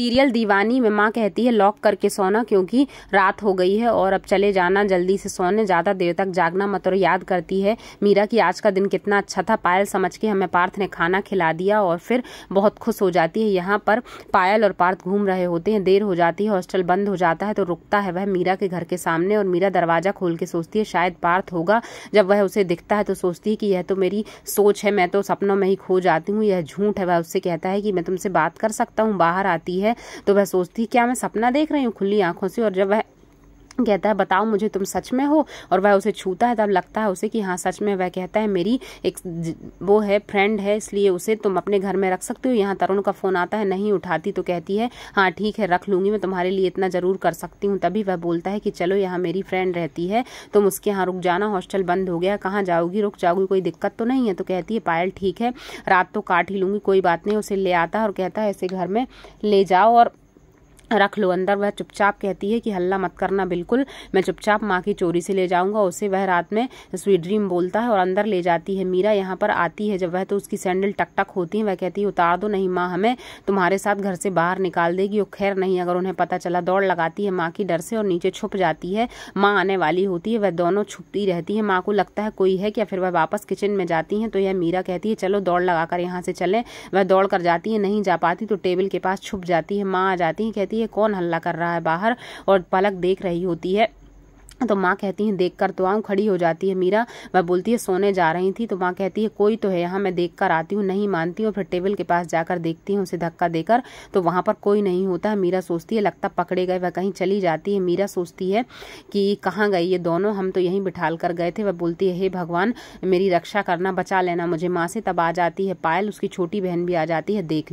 serial दीवानी में माँ कहती है लॉक करके सोना क्योंकि रात हो गई है और अब चले जाना जल्दी से सोने ज़्यादा देर तक जागना मत और याद करती है मीरा की आज का दिन कितना अच्छा था पायल समझ के हमें पार्थ ने खाना खिला दिया और फिर बहुत खुश हो जाती है यहाँ पर पायल और पार्थ घूम रहे होते हैं देर हो जाती है हॉस्टल बंद हो जाता है तो रुकता है वह मीरा के घर के सामने और मीरा दरवाज़ा खोल के सोचती है शायद पार्थ होगा जब वह उसे दिखता है तो सोचती है कि यह तो मेरी सोच है मैं तो सपनों में ही खो जाती हूँ यह झूठ है वह उससे कहता है कि मैं तुमसे बात कर सकता हूँ बाहर आती है है तो वह सोचती क्या मैं सपना देख रही हूँ खुली आंखों से और जब वह कहता है बताओ मुझे तुम सच में हो और वह उसे छूता है तब लगता है उसे कि हाँ सच में वह कहता है मेरी एक वो है फ्रेंड है इसलिए उसे तुम अपने घर में रख सकते हो यहाँ तरुण का फ़ोन आता है नहीं उठाती तो कहती है हाँ ठीक है रख लूंगी मैं तुम्हारे लिए इतना ज़रूर कर सकती हूँ तभी वह बोलता है कि चलो यहाँ मेरी फ्रेंड रहती है तुम उसके यहाँ रुक जाना हॉस्टल बंद हो गया कहाँ जाओगी रुक जाओगी कोई दिक्कत तो नहीं है तो कहती है पायल ठीक है रात तो काट ही लूंगी कोई बात नहीं उसे ले आता है और कहता है ऐसे घर में ले जाओ और रख लो अंदर वह चुपचाप कहती है कि हल्ला मत करना बिल्कुल मैं चुपचाप माँ की चोरी से ले जाऊंगा उसे वह रात में स्वीट ड्रीम बोलता है और अंदर ले जाती है मीरा यहाँ पर आती है जब वह तो उसकी सैंडल टक टक होती है वह कहती है उतार दो नहीं माँ हमें तुम्हारे साथ घर से बाहर निकाल देगी वो खैर नहीं अगर उन्हें पता चला दौड़ लगाती है माँ की डर से और नीचे छुप जाती है माँ आने वाली होती है वह दोनों छुपती रहती है माँ को लगता है कोई है क्या फिर वह वापस किचन में जाती है तो यह मीरा कहती है चलो दौड़ लगाकर यहाँ से चले वह दौड़ कर जाती है नहीं जा पाती तो टेबल के पास छुप जाती है माँ आ जाती है कहती है है कौन हल्ला कर रहा है बाहर और पलक देख रही होती है तो माँ कहती है देख कर तो आऊँ खड़ी हो जाती है मीरा वह बोलती है सोने जा रही थी तो माँ कहती है कोई तो है यहाँ मैं देख कर आती हूँ नहीं मानती हूँ फिर टेबल के पास जाकर देखती हूँ उसे धक्का देकर तो वहाँ पर कोई नहीं होता है मीरा सोचती है लगता पकड़े गए वह कहीं चली जाती है मीरा सोचती है कि कहाँ गई ये दोनों हम तो यहीं बिठाल कर गए थे वह बोलती है हे भगवान मेरी रक्षा करना बचा लेना मुझे माँ से तब आ जाती है पायल उसकी छोटी बहन भी आ जाती है देख